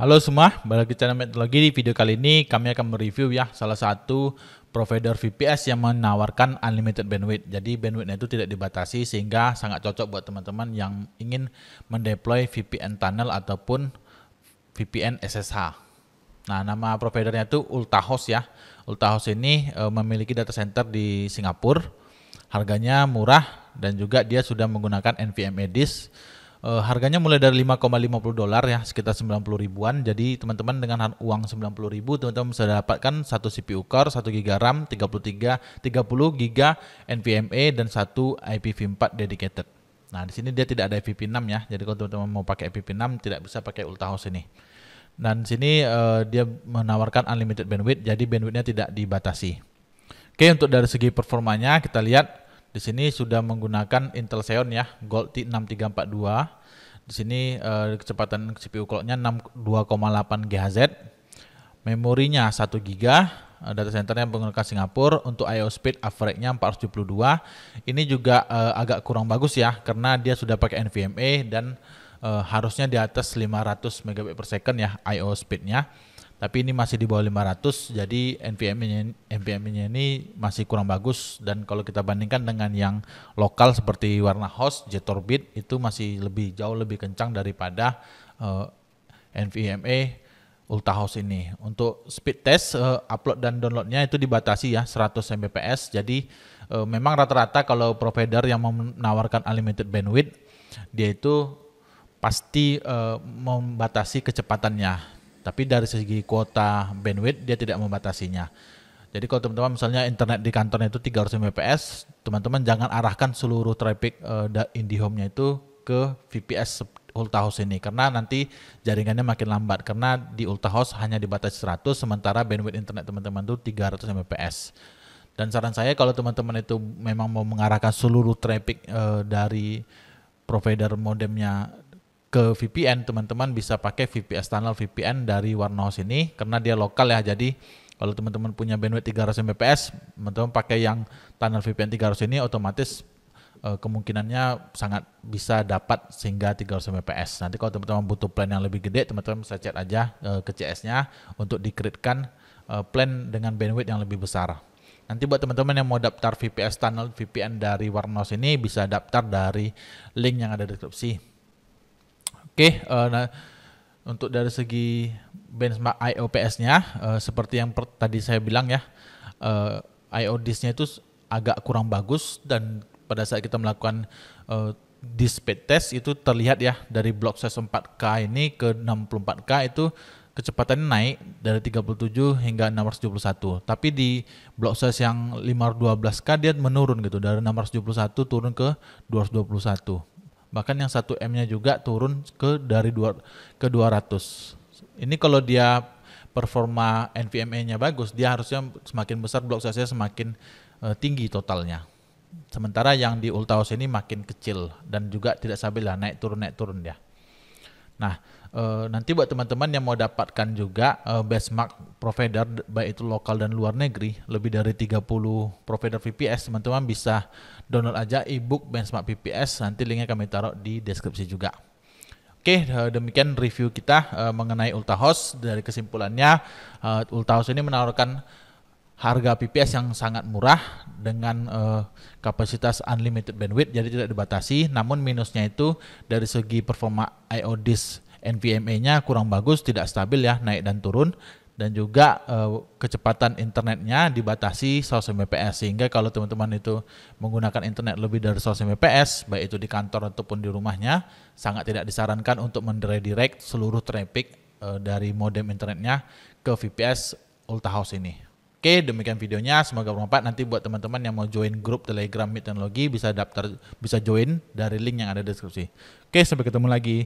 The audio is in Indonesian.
Halo semua, balik ke channel metologi di video kali ini kami akan mereview ya salah satu provider VPS yang menawarkan unlimited bandwidth. Jadi bandwidthnya itu tidak dibatasi sehingga sangat cocok buat teman-teman yang ingin mendeploy VPN tunnel ataupun VPN SSH. Nah, nama providernya itu Ultahost ya. Ultahost ini e, memiliki data center di Singapura. Harganya murah dan juga dia sudah menggunakan NVMe disk Uh, harganya mulai dari 5,50 dolar ya, sekitar 90 ribuan. Jadi teman-teman dengan uang 90 ribu, teman-teman bisa dapatkan satu CPU core, 1 GB RAM, 33, 30 giga NVMe dan satu IPv4 dedicated. Nah, di sini dia tidak ada IPv6 ya. Jadi kalau teman-teman mau pakai IPv6 tidak bisa pakai Ultrahouse ini. Dan sini uh, dia menawarkan unlimited bandwidth, jadi bandwidthnya tidak dibatasi. Oke, untuk dari segi performanya kita lihat di sini sudah menggunakan Intel Xeon ya, Gold T6342. Di sini eh, kecepatan CPU clocknya 2,8 GHz. Memorinya 1 GB, eh, data center yang menggunakan Singapura untuk IO speed average-nya 472. Ini juga eh, agak kurang bagus ya karena dia sudah pakai NVMe dan eh, harusnya di atas 500 Mbps ya IO speed-nya tapi ini masih di bawah 500 jadi nvme nya nvme nya ini masih kurang bagus dan kalau kita bandingkan dengan yang lokal seperti warna host Jetorbit itu masih lebih jauh lebih kencang daripada uh, eh, NVMe Ultra House ini. Untuk speed test uh, upload dan downloadnya itu dibatasi ya 100 Mbps. Jadi uh, memang rata-rata kalau provider yang menawarkan unlimited bandwidth dia itu pasti uh, membatasi kecepatannya tapi dari segi kuota bandwidth dia tidak membatasinya. Jadi kalau teman-teman misalnya internet di kantornya itu 300 Mbps, teman-teman jangan arahkan seluruh traffic uh, eh, IndiHome-nya itu ke VPS Ultra ini karena nanti jaringannya makin lambat karena di Ultra hanya dibatasi 100 sementara bandwidth internet teman-teman itu 300 Mbps. Dan saran saya kalau teman-teman itu memang mau mengarahkan seluruh traffic uh, dari provider modemnya ke VPN teman-teman bisa pakai VPS tunnel VPN dari warnos ini karena dia lokal ya jadi kalau teman-teman punya bandwidth 300 Mbps teman-teman pakai yang tunnel VPN 300 ini otomatis eh, kemungkinannya sangat bisa dapat sehingga 300 Mbps nanti kalau teman-teman butuh plan yang lebih gede teman-teman bisa chat aja eh, ke CS-nya untuk dikreditkan eh, plan dengan bandwidth yang lebih besar Nanti buat teman-teman yang mau daftar VPS tunnel VPN dari Warnos ini bisa daftar dari link yang ada di deskripsi. Oke, okay, uh, eh, nah untuk dari segi benchmark IOPS-nya uh, eh, seperti yang per, tadi saya bilang ya, uh, eh, IODIS-nya itu agak kurang bagus dan pada saat kita melakukan uh, disk speed test itu terlihat ya dari blok size 4K ini ke 64K itu kecepatannya naik dari 37 hingga 671. Tapi di blok size yang 512K dia menurun gitu dari 671 turun ke 221 bahkan yang 1 M-nya juga turun ke dari dua, ke 200. Ini kalau dia performa NVMe-nya bagus, dia harusnya semakin besar blok size-nya semakin uh, tinggi totalnya. Sementara yang di Ultraus ini makin kecil dan juga tidak stabil lah naik turun naik turun ya. Nah, uh, nanti buat teman-teman yang mau dapatkan juga uh, benchmark provider baik itu lokal dan luar negeri lebih dari 30 provider VPS teman-teman bisa download aja ebook benchmark VPS nanti linknya kami taruh di deskripsi juga. Oke, eh, demikian review kita mengenai Ultahost. Dari kesimpulannya, Ultahost ini menawarkan harga PPS yang sangat murah dengan uh, kapasitas unlimited bandwidth jadi tidak dibatasi namun minusnya itu dari segi performa IO NVMe-nya kurang bagus tidak stabil ya naik dan turun dan juga uh, kecepatan internetnya dibatasi 100 Mbps sehingga kalau teman-teman itu menggunakan internet lebih dari 100 Mbps baik itu di kantor ataupun di rumahnya sangat tidak disarankan untuk mendirect seluruh traffic uh, dari modem internetnya ke VPS Ultra House ini. Oke, demikian videonya. Semoga bermanfaat. Nanti buat teman-teman yang mau join grup Telegram Meet Teknologi bisa daftar, bisa join dari link yang ada di deskripsi. Oke, sampai ketemu lagi.